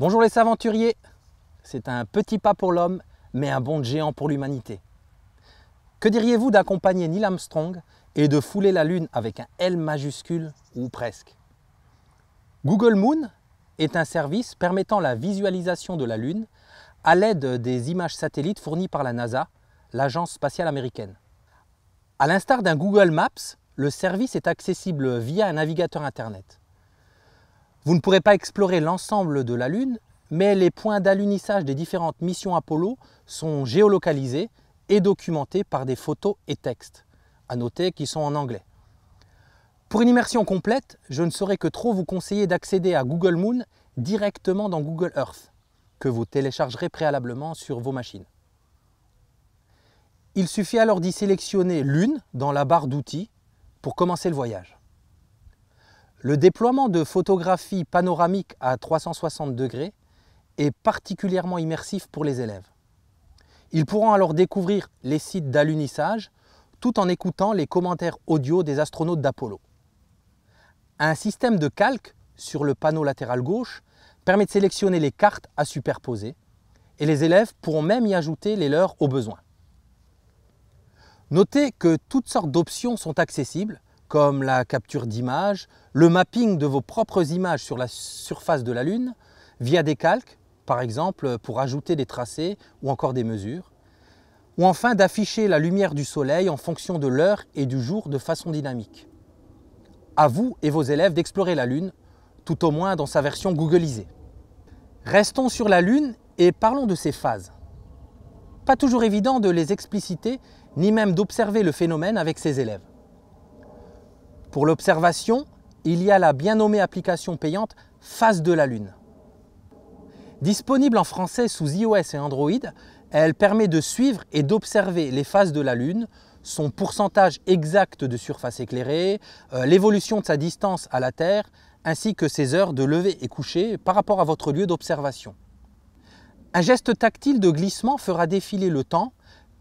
Bonjour les aventuriers C'est un petit pas pour l'homme, mais un bond de géant pour l'humanité. Que diriez-vous d'accompagner Neil Armstrong et de fouler la Lune avec un L majuscule ou presque Google Moon est un service permettant la visualisation de la Lune à l'aide des images satellites fournies par la NASA, l'agence spatiale américaine. À l'instar d'un Google Maps, le service est accessible via un navigateur Internet. Vous ne pourrez pas explorer l'ensemble de la Lune, mais les points d'alunissage des différentes missions Apollo sont géolocalisés et documentés par des photos et textes, à noter qu'ils sont en anglais. Pour une immersion complète, je ne saurais que trop vous conseiller d'accéder à Google Moon directement dans Google Earth, que vous téléchargerez préalablement sur vos machines. Il suffit alors d'y sélectionner l'une dans la barre d'outils pour commencer le voyage. Le déploiement de photographies panoramiques à 360 degrés est particulièrement immersif pour les élèves. Ils pourront alors découvrir les sites d'alunissage tout en écoutant les commentaires audio des astronautes d'Apollo. Un système de calque sur le panneau latéral gauche permet de sélectionner les cartes à superposer et les élèves pourront même y ajouter les leurs au besoin. Notez que toutes sortes d'options sont accessibles comme la capture d'images, le mapping de vos propres images sur la surface de la Lune via des calques, par exemple pour ajouter des tracés ou encore des mesures, ou enfin d'afficher la lumière du soleil en fonction de l'heure et du jour de façon dynamique. À vous et vos élèves d'explorer la Lune, tout au moins dans sa version googlisée. Restons sur la Lune et parlons de ses phases. Pas toujours évident de les expliciter, ni même d'observer le phénomène avec ses élèves. Pour l'observation, il y a la bien nommée application payante Phase de la Lune. Disponible en français sous iOS et Android, elle permet de suivre et d'observer les phases de la Lune, son pourcentage exact de surface éclairée, euh, l'évolution de sa distance à la Terre, ainsi que ses heures de lever et coucher par rapport à votre lieu d'observation. Un geste tactile de glissement fera défiler le temps,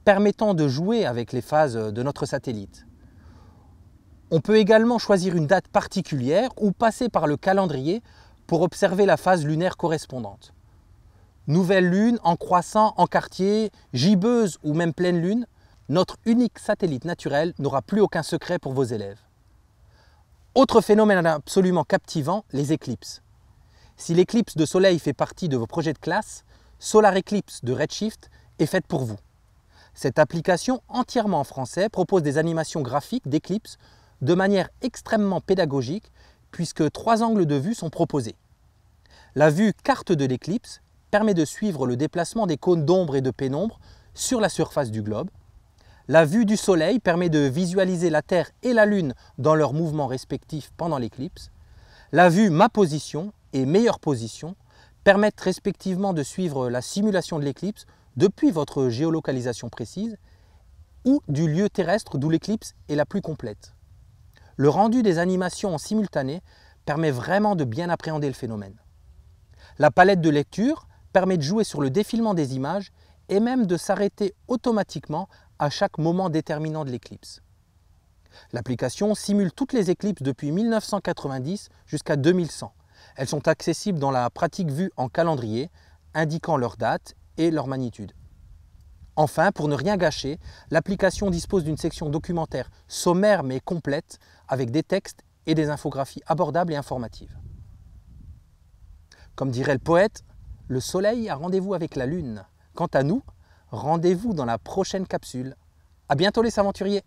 permettant de jouer avec les phases de notre satellite. On peut également choisir une date particulière ou passer par le calendrier pour observer la phase lunaire correspondante. Nouvelle lune en croissant, en quartier, gibbeuse ou même pleine lune, notre unique satellite naturel n'aura plus aucun secret pour vos élèves. Autre phénomène absolument captivant, les éclipses. Si l'éclipse de soleil fait partie de vos projets de classe, Solar Eclipse de Redshift est faite pour vous. Cette application entièrement en français propose des animations graphiques d'éclipses de manière extrêmement pédagogique puisque trois angles de vue sont proposés. La vue carte de l'éclipse permet de suivre le déplacement des cônes d'ombre et de pénombre sur la surface du globe. La vue du Soleil permet de visualiser la Terre et la Lune dans leurs mouvements respectifs pendant l'éclipse. La vue Ma position et Meilleure position permettent respectivement de suivre la simulation de l'éclipse depuis votre géolocalisation précise ou du lieu terrestre d'où l'éclipse est la plus complète. Le rendu des animations en simultané permet vraiment de bien appréhender le phénomène. La palette de lecture permet de jouer sur le défilement des images et même de s'arrêter automatiquement à chaque moment déterminant de l'éclipse. L'application simule toutes les éclipses depuis 1990 jusqu'à 2100. Elles sont accessibles dans la pratique vue en calendrier, indiquant leur date et leur magnitude. Enfin, pour ne rien gâcher, l'application dispose d'une section documentaire sommaire mais complète avec des textes et des infographies abordables et informatives. Comme dirait le poète, le soleil a rendez-vous avec la lune. Quant à nous, rendez-vous dans la prochaine capsule. À bientôt les aventuriers